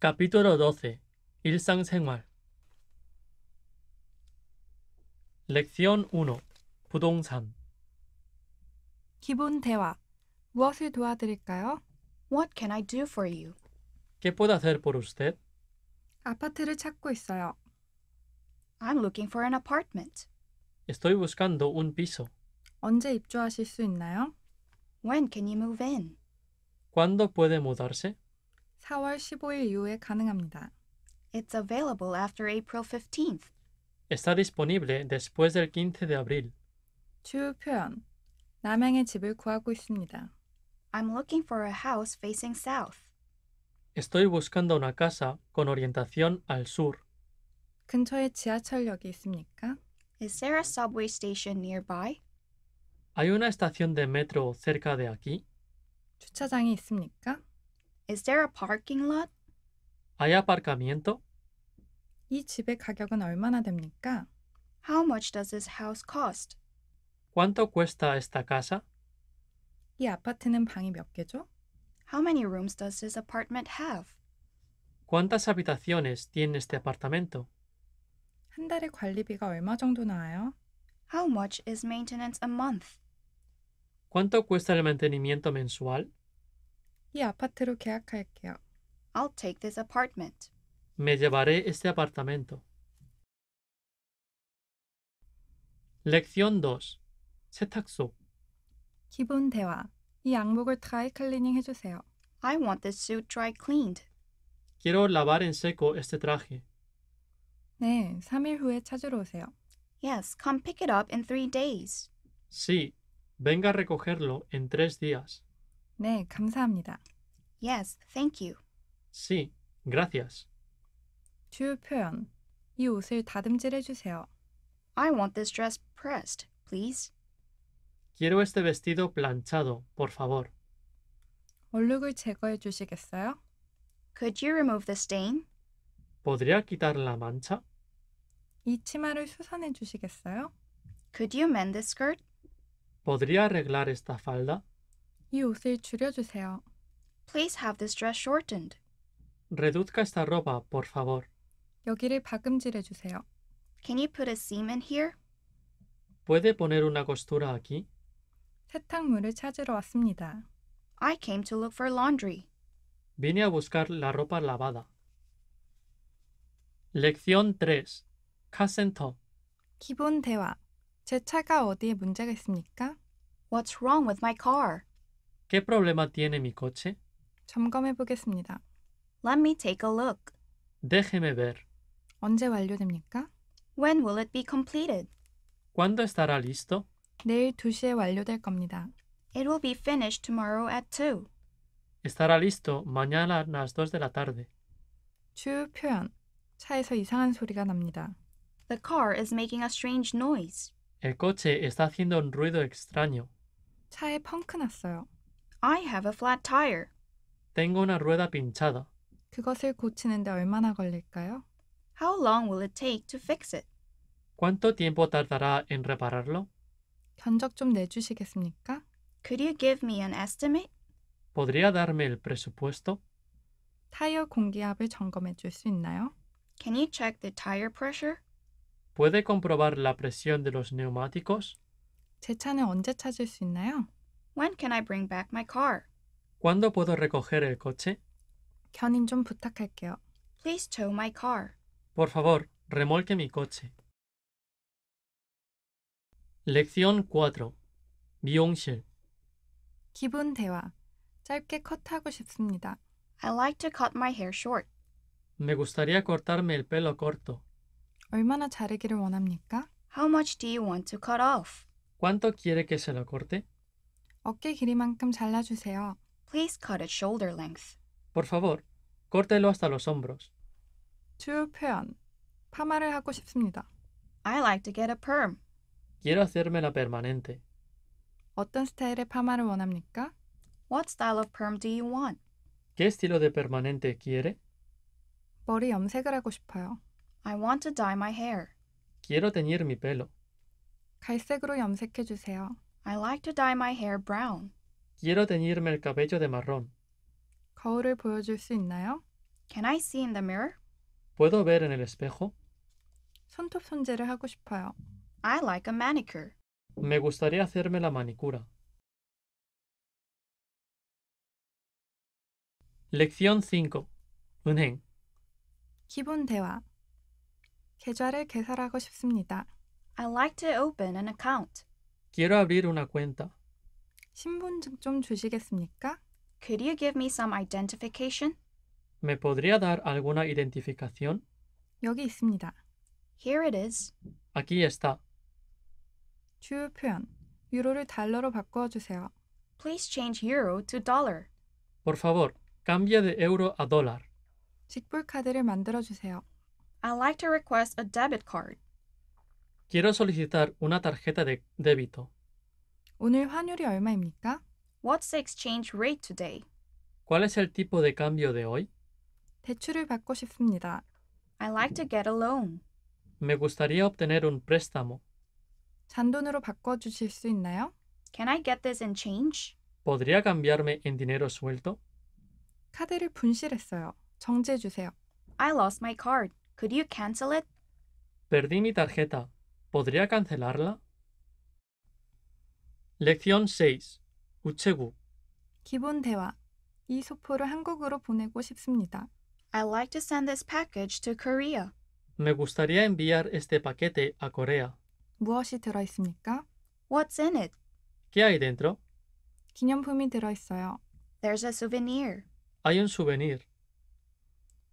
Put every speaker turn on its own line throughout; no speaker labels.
Capítulo 12. 일상생활. 렉션 1. 부동산.
기본 대화. 무엇을 도와드릴까요? What can I do for you?
¿Qué puedo hacer por usted?
아파트를 찾고 있어요. I'm looking for an apartment.
Estoy buscando un piso.
언제 입주하실 수 있나요? When can you move in?
¿Cuándo puede mudarse?
4월 15일 이후에 가능합니다. It's available after April 15th.
Está disponible después del 15 de abril.
주요 표현. 남향의 집을 구하고 있습니다. I'm looking for a house facing south.
Estoy buscando una casa con orientación al sur.
근처에 지하철역이 있습니까? Is there a subway station nearby?
¿Hay una estación de metro cerca de aquí?
주차장이 있습니까? Is there a parking lot?
¿Hay aparcamiento?
이 집의 가격은 얼마나 됩니까? How much does this house cost?
¿Cuánto cuesta esta casa?
이 아파트는 방이 몇 개죠? How many rooms does this apartment have?
¿Cuántas habitaciones tiene este apartamento?
한 달에 관리비가 얼마 정도 나와요? How much is maintenance a month?
¿Cuánto cuesta el mantenimiento mensual?
이 아파트로 계약할게요. I'll take this apartment.
Me llevaré este apartamento. Lección 2. 세탁소.
기본 대화. 이 양복을 드라이 클리닝 I want this suit dry cleaned.
Quiero lavar en seco este traje.
네, 3일 후에 찾으러 오세요. Yes, come pick it up in three days.
Sí, venga a recogerlo en tres días.
네, 감사합니다. Yes, thank you.
Sí, gracias.
주요 표현. 이 옷을 다듬질해 주세요. I want this dress pressed, please.
Quiero este vestido planchado, por favor.
얼룩을 제거해 주시겠어요? Could you remove the stain?
¿Podría quitar la mancha?
이 치마를 수선해 주시겠어요? Could you mend this skirt?
¿Podría arreglar esta falda?
이 옷을 줄여주세요. Please have this dress shortened.
Reduzca esta ropa, por favor.
여기를 박음질해 주세요. Can you put a seam in here?
¿Puede poner una costura aquí?
세탁물을 찾으러 왔습니다. I came to look for laundry.
Vine a buscar la ropa lavada. Lección 3. Casento.
기본 대화. 제 차가 어디에 문제가 있습니까? What's wrong with my car?
¿Qué problema tiene mi coche?
점검해 보겠습니다. Let me take a look.
Déjeme ver.
언제 완료됩니까? When will it be completed?
¿Cuándo estará listo?
내일 2시에 완료될 겁니다. It will be finished tomorrow at 2.
Estará listo mañana a las 2 de la tarde.
주요 표현. 차에서 이상한 소리가 납니다. The car is making a strange noise.
El coche está haciendo un ruido extraño.
차에 펑크 났어요. I have a flat tire.
Tengo una rueda pinchada.
그것을 고치는데 얼마나 걸릴까요? How long will it take to fix it?
¿Cuánto tiempo tardará en repararlo?
견적 좀 내주시겠습니까? Could you give me an estimate?
¿Podría darme el presupuesto?
타이어 공기압을 점검해 줄 수 있나요? Can you check the tire pressure?
¿Puede comprobar la presión de los neumáticos?
제 차는 언제 찾을 수 있나요? When can I bring back my car?
¿Cuándo puedo recoger el coche?
견인 좀 부탁할게요. Please tow my car.
Por favor, remolque mi coche. Lección 4. 미용실.
기분 대화. 짧게 컷하고 싶습니다. I like to cut my hair short.
Me gustaría cortarme el pelo corto.
얼마나 자르기를 원합니까? How much do you want to cut off?
¿Cuánto quiere que se lo corte?
어깨 길이만큼 잘라주세요. Please cut it shoulder length.
Por favor, córtelo hasta los hombros.
주요 표현. 파마를 하고 싶습니다. I like to get a perm.
Quiero hacerme la permanente.
어떤 스타일의 파마를 원합니까? What style of perm do you want?
¿Qué estilo de permanente quiere?
머리 염색을 하고 싶어요. I want to dye my hair.
Quiero teñir mi pelo.
갈색으로 염색해 주세요. I like to dye my hair brown.
Quiero teñirme el cabello de marrón.
거울을 보여줄 수 있나요? Can I see in the mirror?
¿Puedo ver en el espejo?
손톱 손질을 하고 싶어요. I like a manicure.
Me gustaría hacerme la manicura. Lección 5. 은행.
기본 대화. 계좌를 개설하고 싶습니다. I like to open an account.
Quiero abrir una cuenta.
Could you give me some identification?
¿Me podría dar alguna identificación?
Here it is.
Aquí está.
euro to dollar.
Por favor, cambie de euro a dólar.
만들어 주세요. I'd like to request a debit card.
Quiero solicitar una tarjeta de débito. ¿Cuál es el tipo de cambio de hoy? Me gustaría obtener un préstamo. ¿Podría cambiarme en dinero suelto? Perdí mi tarjeta. ¿Podría cancelarla? Lección 6. 우체국
기본 대화. 이 소포를 한국으로 보내고 싶습니다. I'd like to send this package to Korea.
Me gustaría enviar este paquete a Corea.
무엇이 들어 있습니까? What's in it?
¿Qué hay dentro?
기념품이 들어 있어요. There's a souvenir.
Hay un souvenir.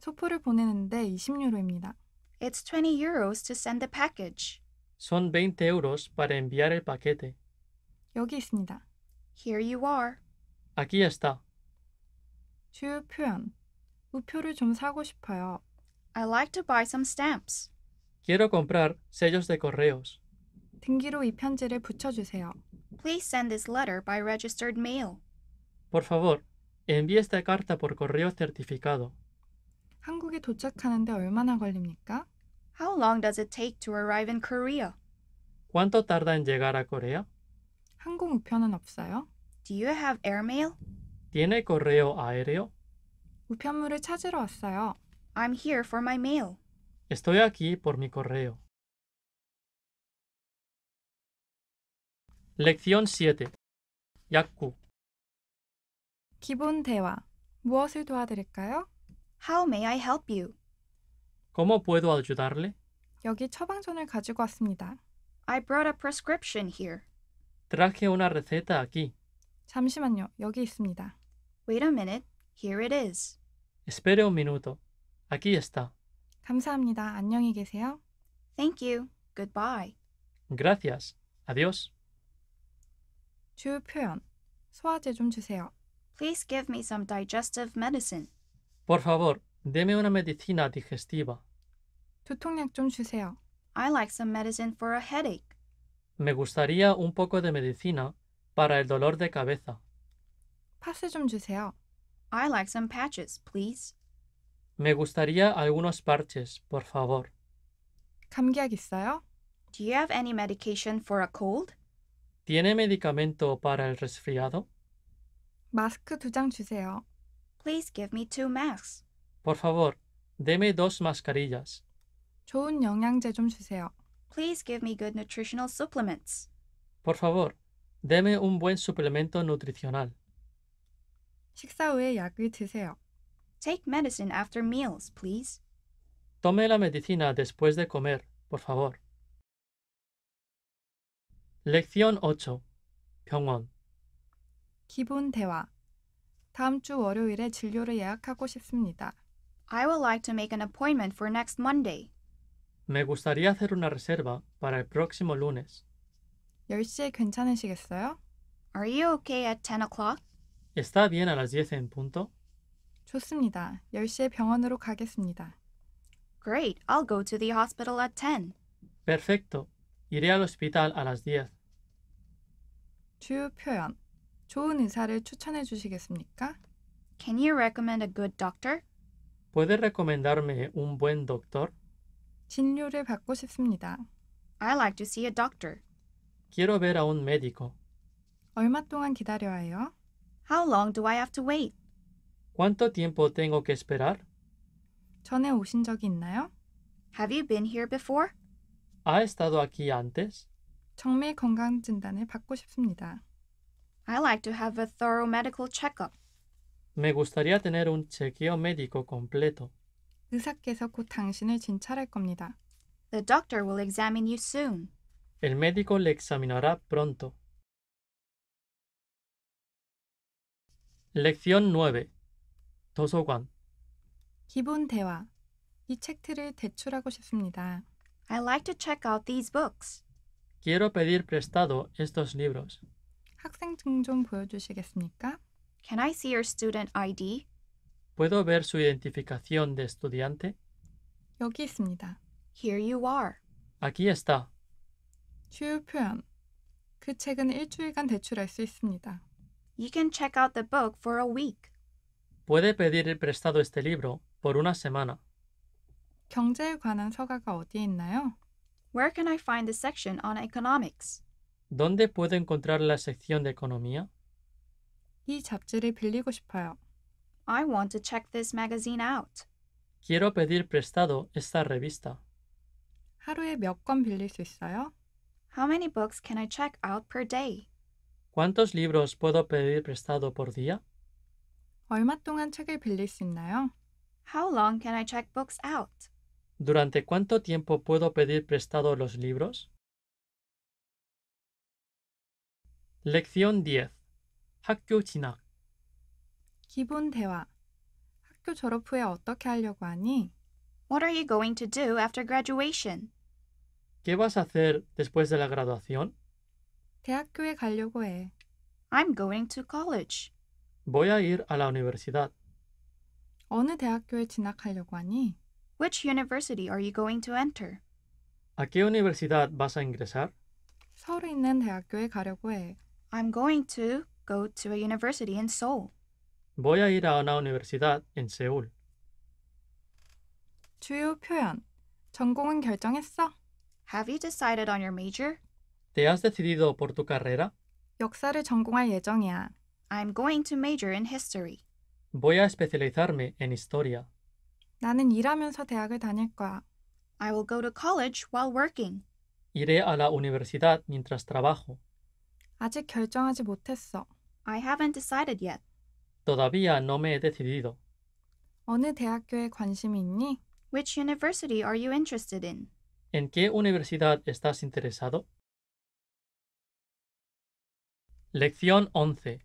소포를 보내는데 20유로입니다. It's 20 euros to send the package.
Son 20 euros para enviar el paquete.
여기 있습니다. Here you are.
Aquí está.
주요 표현. 우표를 좀 사고 싶어요. I like to buy some stamps.
Quiero comprar sellos de correos.
등기로 이 편지를 붙여주세요. Please send this letter by registered mail.
Por favor, envíe esta carta por correo certificado.
한국에 도착하는데 얼마나 걸립니까? How long does it take to arrive in Korea?
¿Cuánto tarda en l l
우편은 없어요? Do you have airmail?
¿Tiene correo aéreo?
우편물을 찾으러 왔어요. I'm here for my mail.
Estoy aquí por mi correo. Lección 7. 약국.
기본 대화. 무엇을 도와드릴까요? How may I help you?
¿Cómo puedo ayudarle?
여기 처방전을 가지고 왔습니다. I brought a prescription here.
Traje una receta aquí.
잠시만요. 여기 있습니다. Wait a minute. Here it is.
Espere un minuto. Aquí está.
감사합니다. 안녕히 계세요. Thank you. Goodbye.
Gracias. Adiós.
주요 표현. 소화제 좀 주세요. Please give me some digestive medicine.
Por favor, Deme una medicina digestiva.
두통약 좀 주세요. I like some medicine for a headache.
Me gustaría un poco de medicina para el dolor de cabeza.
파스 좀 주세요. I like some patches, please.
Me gustaría algunos parches, por favor.
감기약 있어요? Do you have any medication for a cold?
¿Tiene medicamento para el resfriado?
마스크 두장 주세요. Please give me two masks.
Por favor, deme dos mascarillas.
좋은 영양제 좀 주세요. Please give me good nutritional supplements.
Por favor, deme un buen suplemento nutricional.
식사 후에 약을 드세요. Take medicine
after meals, please. Tome la medicina después de comer, por favor. Lección 8. 병원.
기본 대화. 다음 주 월요일에 진료를 예약하고 싶습니다. I would like to make an appointment for next Monday.
Me gustaría hacer una reserva para el próximo lunes.
10시에 괜찮으시겠어요? Are you okay at 10 o'clock?
¿Está bien a las 10 en punto?
좋습니다. 10시에 병원으로 가겠습니다. Great. I'll go to the hospital at 10.
Perfecto. Iré al hospital a las 10.
주요 표현. 좋은 의사를 추천해 주시겠습니까? Can you recommend a good doctor?
¿Puede recomendarme un buen doctor?
진료를 받고 싶습니다. I like to see a doctor.
Quiero ver a un médico.
얼마 동안 기다려야 해요? How long do I have to wait?
¿Cuánto tiempo tengo que esperar?
전에 오신 적이 있나요? Have you been here before?
¿Ha estado aquí antes?
정밀 건강 진단을 받고 싶습니다. I like to have a thorough medical checkup.
Me gustaría tener un chequeo médico completo.
의사께서 곧 당신을 진찰할 겁니다. The doctor will examine you soon.
El médico le examinará pronto. Lección 9. 도서관.
기본 대화. 이 책들을 대출하고 싶습니다. I'd like to check out these books.
Quiero pedir prestado estos libros.
학생 증좀 보여주시겠습니까? Can I see your student ID?
¿Puedo ver su identificación de estudiante?
여기 있습니다. Here you are.
Aquí está.
주요 표현. 그 책은 일주일간 대출할 수 있습니다. You can check out the book for a week.
Puede pedir el prestado este libro por una semana.
경제에 관한 서가가 어디에 있나요? Where can I find the section on economics?
¿Dónde puedo encontrar la sección de economía?
이 잡지를 빌리고 싶어요. I want
Quiero pedir prestado esta revista. ¿Cuántos libros puedo pedir prestado por día? ¿Durante cuánto tiempo puedo pedir prestado los libros? Lección 10. 학교 진학
기본 대화 학교 졸업 후에 어떻게 하려고 하니? What are you going to do after graduation?
¿Qué vas a hacer después de la graduación?
대학교에 가려고 해. I'm going to college.
Voy a ir a la universidad.
어느 대학교에 진학하려고 하니? Which university are you going to enter?
¿A qué universidad vas a ingresar?
서울 있는 대학교에 가려고 해. I'm going to go to a university in Seoul.
Voy a ir a una universidad en Seúl.
주요 표현. 전공은 결정했어? Have you decided on your major?
¿Te has decidido por tu carrera?
역사를 전공할 예정이야. I'm going to major in history.
Voy a especializarme en historia.
나는 일하면서 대학을 다닐 거야. I will go to college while working.
Iré a la universidad mientras trabajo.
아직 결정하지 못했어. I haven't decided yet.
Todavía no me he decidido.
어느 대학교에 관심이 있니? Which university are you interested in?
¿En qué universidad estás interesado? Lección 11.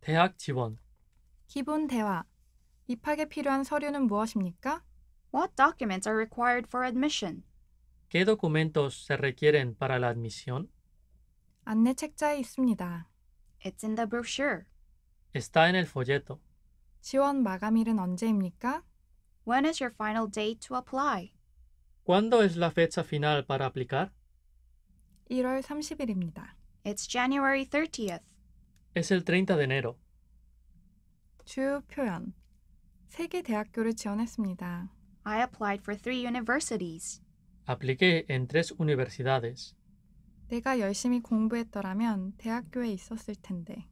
대학 지원.
기본 대화. 입학에 필요한 서류는 무엇입니까? What documents are required for admission?
¿Qué documentos se requieren para la admisión?
안내 책자에 있습니다. It's in the brochure.
Está en el folleto.
지원 마감일은 언제입니까? When is your final date to apply?
¿Cuándo es la fecha final para aplicar?
1월 30일입니다. It's January 30th.
Es el 30 de enero.
주요 표현. 세개 대학교를 지원했습니다. I applied for three universities.
Apliqué en tres universidades.
내가 열심히 공부했더라면 대학교에 있었을 텐데.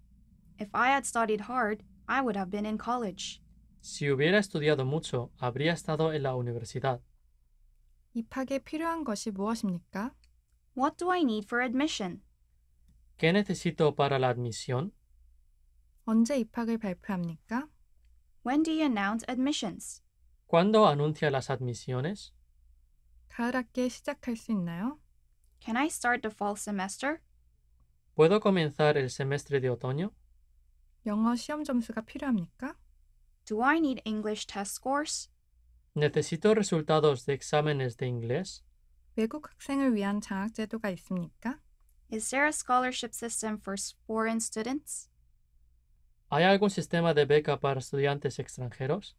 If I had studied hard, I would have been in college.
Si hubiera estudiado mucho, habría estado en la universidad.
입학에 필요한 것이 무엇입니까? What do I need for admission?
¿Qué necesito para la admisión?
언제 입학을 발표합니까? When do you announce admissions?
¿Cuándo anuncia las admisiones?
가을 학기 시작할 수 있나요? Can I start the fall semester?
¿Puedo comenzar el semestre de otoño?
영어 시험 점수가 필요합니까? Do I need English test scores?
¿Necesito resultados de exámenes de inglés?
외국 학생을 위한 장학 제도가 있습니까? Is there a scholarship system for foreign students?
¿Hay algún sistema de beca para estudiantes extranjeros?